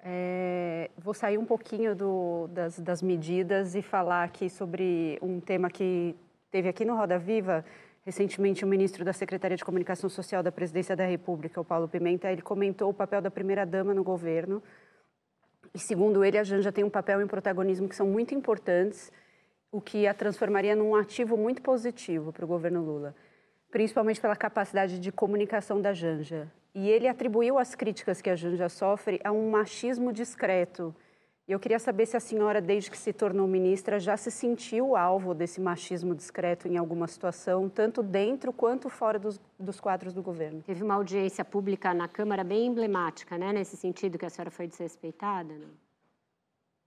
É, vou sair um pouquinho do, das, das, medidas e falar aqui sobre um tema que teve aqui no Roda Viva. Recentemente, o ministro da Secretaria de Comunicação Social da Presidência da República, o Paulo Pimenta, ele comentou o papel da primeira-dama no governo. E, segundo ele, a Janja tem um papel e um protagonismo que são muito importantes, o que a transformaria num ativo muito positivo para o governo Lula principalmente pela capacidade de comunicação da Janja. E ele atribuiu as críticas que a Janja sofre a um machismo discreto. Eu queria saber se a senhora, desde que se tornou ministra, já se sentiu alvo desse machismo discreto em alguma situação, tanto dentro quanto fora dos, dos quadros do governo. Teve uma audiência pública na Câmara bem emblemática, né? Nesse sentido que a senhora foi desrespeitada, né?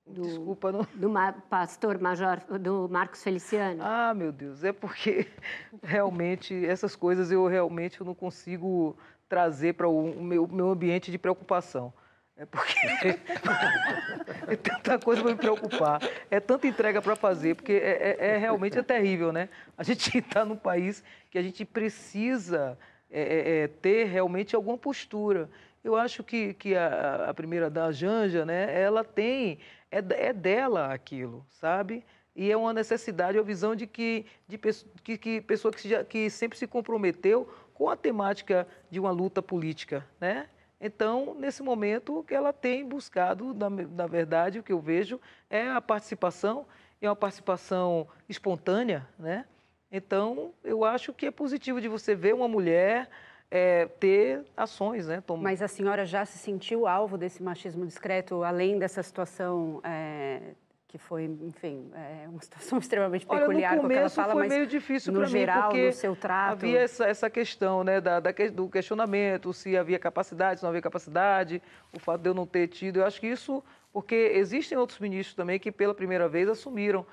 do, Desculpa, não... do pastor major do Marcos Feliciano. Ah, meu Deus, é porque realmente essas coisas eu realmente eu não consigo trazer para o meu, meu ambiente de preocupação. É porque é tanta coisa para me preocupar, é tanta entrega para fazer, porque é, é, é, realmente é terrível, né? A gente está num país que a gente precisa é, é, é, ter realmente alguma postura. Eu acho que, que a, a primeira da Janja, né, ela tem é, é dela aquilo, sabe? E é uma necessidade, é uma visão de que, de, que, que pessoa que, que sempre se comprometeu com a temática de uma luta política, né? Então, nesse momento, ela tem buscado, na, na verdade, o que eu vejo é a participação, é uma participação espontânea, né? Então, eu acho que é positivo de você ver uma mulher é, ter ações, né? Tom... Mas a senhora já se sentiu alvo desse machismo discreto, além dessa situação é, que foi, enfim, é, uma situação extremamente peculiar Olha, no começo fala, foi meio difícil para mim, geral, porque no seu trato... havia essa, essa questão, né, da, da, do questionamento, se havia capacidade, se não havia capacidade, o fato de eu não ter tido, eu acho que isso, porque existem outros ministros também que pela primeira vez assumiram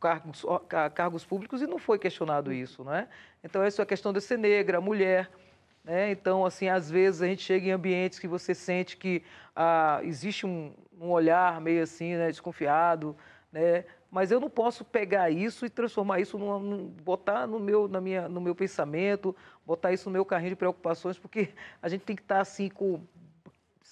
cargos, cargos públicos e não foi questionado isso, é? Então, essa é a questão de ser negra, mulher né? Então, assim, às vezes a gente chega em ambientes que você sente que ah, existe um, um, olhar meio assim, né, desconfiado, né? Mas eu não posso pegar isso e transformar isso, numa, num, botar no meu, na minha, no meu pensamento, botar isso no meu carrinho de preocupações, porque a gente tem que estar assim com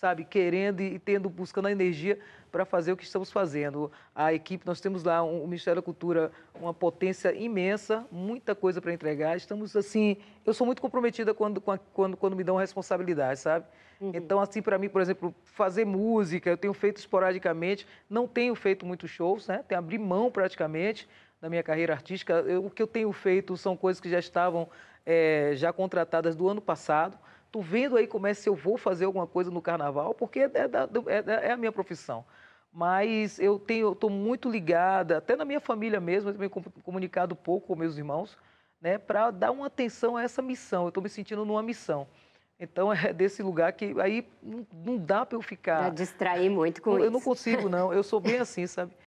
sabe, querendo e tendo, buscando a energia para fazer o que estamos fazendo. A equipe, nós temos lá um, o Ministério da Cultura, uma potência imensa, muita coisa para entregar. Estamos assim, eu sou muito comprometida quando, quando, quando me dão responsabilidade, sabe? Uhum. Então, assim, para mim, por exemplo, fazer música, eu tenho feito esporadicamente, não tenho feito muitos shows, né? Tenho abrir mão praticamente da minha carreira artística. Eu, o que eu tenho feito são coisas que já estavam é, já contratadas do ano passado. Tô vendo aí como é se eu vou fazer alguma coisa no carnaval, porque é, da, é, é, é a minha profissão. Mas eu tenho, estou muito ligada, até na minha família mesmo, eu tenho comunicado pouco com meus irmãos, né, para dar uma atenção a essa missão. Eu estou me sentindo numa missão. Então é desse lugar que aí não dá para eu ficar. Já distrair muito com eu, isso. Eu não consigo não. Eu sou bem assim, sabe?